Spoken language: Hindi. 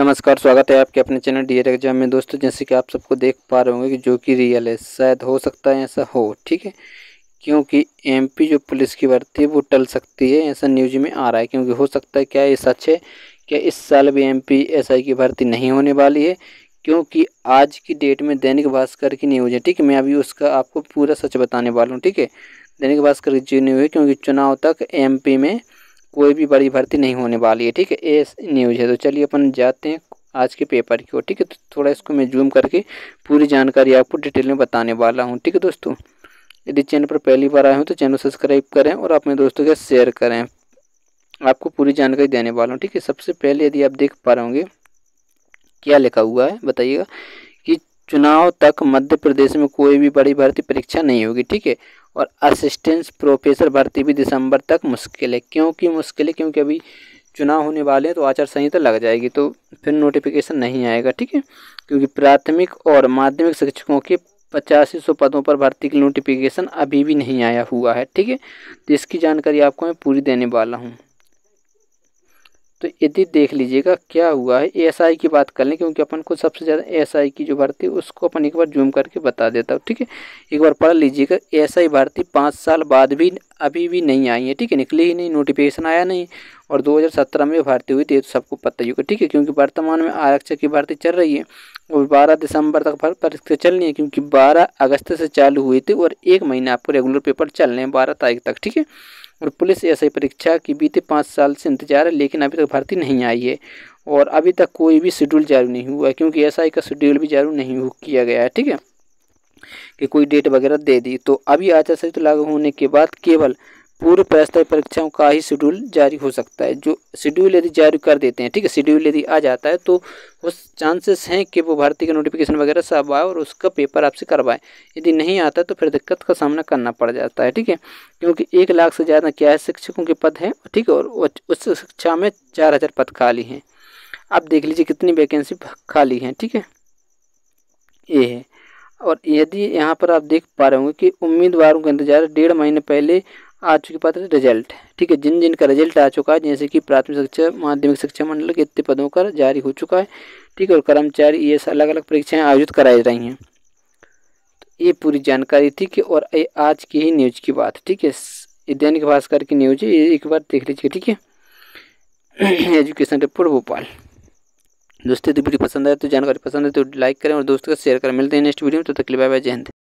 नमस्कार स्वागत है आपके अपने चैनल डी एग्जाम में दोस्तों जैसे कि आप सबको देख पा रहे होंगे कि जो कि रियल है शायद हो सकता है ऐसा हो ठीक है क्योंकि एमपी जो पुलिस की भर्ती है वो टल सकती है ऐसा न्यूज में आ रहा है क्योंकि हो सकता है क्या ये सच है क्या इस साल भी एम पी की भर्ती नहीं होने वाली है क्योंकि आज की डेट में दैनिक भास्कर की न्यूज़ है ठीक है मैं अभी उसका आपको पूरा सच बताने वाला हूँ ठीक है दैनिक भास्कर की न्यूज़ है क्योंकि चुनाव तक एम में कोई भी बड़ी भर्ती नहीं होने वाली है ठीक है ये न्यूज़ है तो चलिए अपन जाते हैं आज के पेपर की ओर ठीक है तो थोड़ा इसको मैं जूम करके पूरी जानकारी आपको डिटेल में बताने वाला हूँ ठीक है दोस्तों यदि चैनल पर पहली बार आए हो तो चैनल सब्सक्राइब करें और अपने दोस्तों के शेयर करें आपको पूरी जानकारी देने वाला हूँ ठीक है सबसे पहले यदि आप देख पा रहे होंगे क्या लिखा हुआ है बताइएगा कि चुनाव तक मध्य प्रदेश में कोई भी बड़ी भर्ती परीक्षा नहीं होगी ठीक है और असिस्टेंस प्रोफेसर भर्ती भी दिसंबर तक मुश्किल है क्योंकि मुश्किल है क्योंकि अभी चुनाव होने वाले हैं तो आचार संहिता लग जाएगी तो फिर नोटिफिकेशन नहीं आएगा ठीक है क्योंकि प्राथमिक और माध्यमिक शिक्षकों के पचासी सौ पदों पर भर्ती की नोटिफिकेशन अभी भी नहीं आया हुआ है ठीक है तो इसकी जानकारी आपको मैं पूरी देने वाला हूँ तो यदि देख लीजिएगा क्या हुआ है आई की बात कर लें क्योंकि अपन को सबसे ज़्यादा आई की जो भर्ती है उसको अपन एक बार जूम करके बता देता हूँ ठीक है एक बार पढ़ लीजिएगा आई भर्ती पाँच साल बाद भी अभी भी नहीं आई है ठीक है निकली ही नहीं नोटिफिकेशन आया नहीं और 2017 में भर्ती हुई थी तो सबको पता ही होगा ठीक है क्योंकि वर्तमान में आरक्षक की भर्ती चल रही है और बारह दिसंबर तक परीक्षा चलनी है क्योंकि बारह अगस्त से चालू हुई थी और एक महीना आपको रेगुलर पेपर चल रहे हैं बारह तारीख तक ठीक है और पुलिस ऐसी परीक्षा की बीते पाँच साल से इंतजार है लेकिन अभी तक भर्ती नहीं आई है और अभी तक कोई भी शेड्यूल जारी नहीं हुआ है क्योंकि एस का शेड्यूल भी जारी नहीं किया गया है ठीक है कि कोई डेट वगैरह दे दी तो अभी आचार संहिता लागू होने के बाद केवल पूर्व प्रस्तर परीक्षाओं का ही शेड्यूल जारी हो सकता है जो शेड्यूल यदि जारी कर देते हैं ठीक है शेड्यूल यदि आ जाता है तो वो चांसेस हैं कि वो भर्ती का नोटिफिकेशन वगैरह सब आए और उसका पेपर आपसे करवाएं यदि नहीं आता तो फिर दिक्कत का सामना करना पड़ जाता है ठीक है क्योंकि एक लाख से ज़्यादा क्या है शिक्षकों के पद हैं ठीक है और उस शिक्षा में चार हज़ार पद खाली हैं आप देख लीजिए कितनी वैकेंसी खाली हैं ठीक है ये है और यदि यहाँ पर आप देख पा रहे होंगे कि उम्मीदवारों का इंतजार डेढ़ महीने पहले आ चुकी पात्र रिजल्ट ठीक है जिन जिन का रिजल्ट आ चुका है जैसे कि प्राथमिक शिक्षा माध्यमिक शिक्षा मंडल के इतने पदों का जारी हो चुका है ठीक है और कर्मचारी ये अलग अलग परीक्षाएं आयोजित कराई रही हैं तो ये पूरी जानकारी थी कि और ये आज की ही न्यूज की बात ठीक है ये दैनिक भास्कर की न्यूज है ये एक बार देख लीजिए ठीक है एजुकेशन रिपोर्ट भोपाल दोस्तों वीडियो पसंद आए तो जानकारी पसंद है तो लाइक करें और दोस्तों का शेयर करें मिलते हैं नेक्स्ट वीडियो में तो तकलीफ बाय जय हिंद